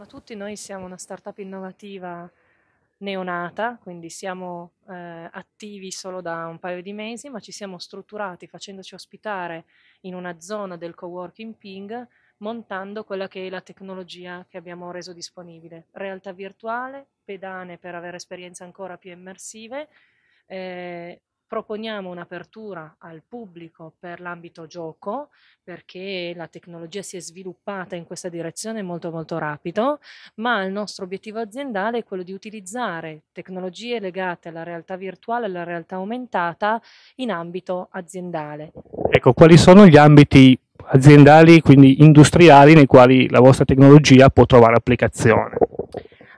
Ma tutti noi siamo una startup innovativa neonata, quindi siamo eh, attivi solo da un paio di mesi, ma ci siamo strutturati facendoci ospitare in una zona del coworking ping, montando quella che è la tecnologia che abbiamo reso disponibile. Realtà virtuale, pedane per avere esperienze ancora più immersive, eh, proponiamo un'apertura al pubblico per l'ambito gioco perché la tecnologia si è sviluppata in questa direzione molto molto rapido, ma il nostro obiettivo aziendale è quello di utilizzare tecnologie legate alla realtà virtuale e alla realtà aumentata in ambito aziendale. Ecco, quali sono gli ambiti aziendali, quindi industriali, nei quali la vostra tecnologia può trovare applicazione?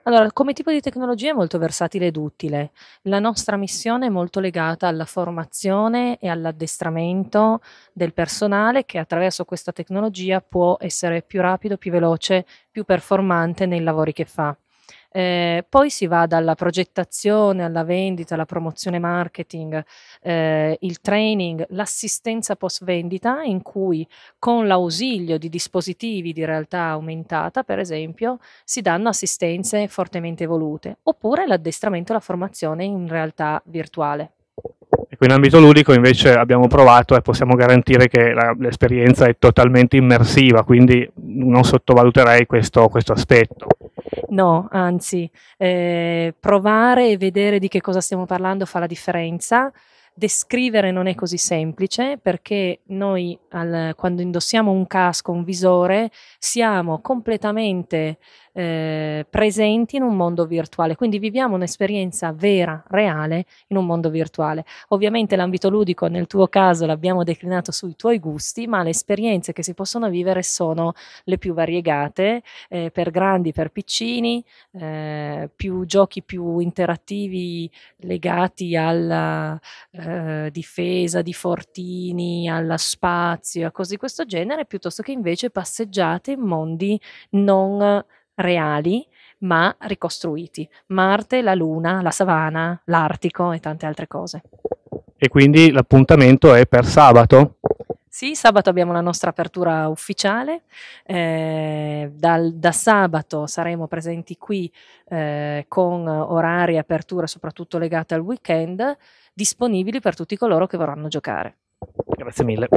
Allora, come tipo di tecnologia è molto versatile ed utile. La nostra missione è molto legata alla formazione e all'addestramento del personale che attraverso questa tecnologia può essere più rapido, più veloce, più performante nei lavori che fa. Eh, poi si va dalla progettazione alla vendita, alla promozione marketing, eh, il training, l'assistenza post vendita in cui con l'ausilio di dispositivi di realtà aumentata, per esempio, si danno assistenze fortemente evolute, oppure l'addestramento e la formazione in realtà virtuale. in ambito ludico invece abbiamo provato e possiamo garantire che la, l'esperienza è totalmente immersiva, quindi non sottovaluterei questo, questo aspetto. No, anzi, eh, provare e vedere di che cosa stiamo parlando fa la differenza. Descrivere non è così semplice perché noi al, quando indossiamo un casco, un visore, siamo completamente eh, presenti in un mondo virtuale. Quindi viviamo un'esperienza vera, reale, in un mondo virtuale. Ovviamente l'ambito ludico nel tuo caso l'abbiamo declinato sui tuoi gusti, ma le esperienze che si possono vivere sono le più variegate, eh, per grandi, per piccini, eh, più giochi più interattivi legati alla eh, difesa di fortini, allo spazio, a cose di questo genere, piuttosto che invece passeggiate in mondi non reali ma ricostruiti. Marte, la Luna, la savana, l'Artico e tante altre cose. E quindi l'appuntamento è per sabato? Sì, sabato abbiamo la nostra apertura ufficiale, eh, dal, da sabato saremo presenti qui eh, con orari e aperture soprattutto legate al weekend, disponibili per tutti coloro che vorranno giocare. Grazie mille.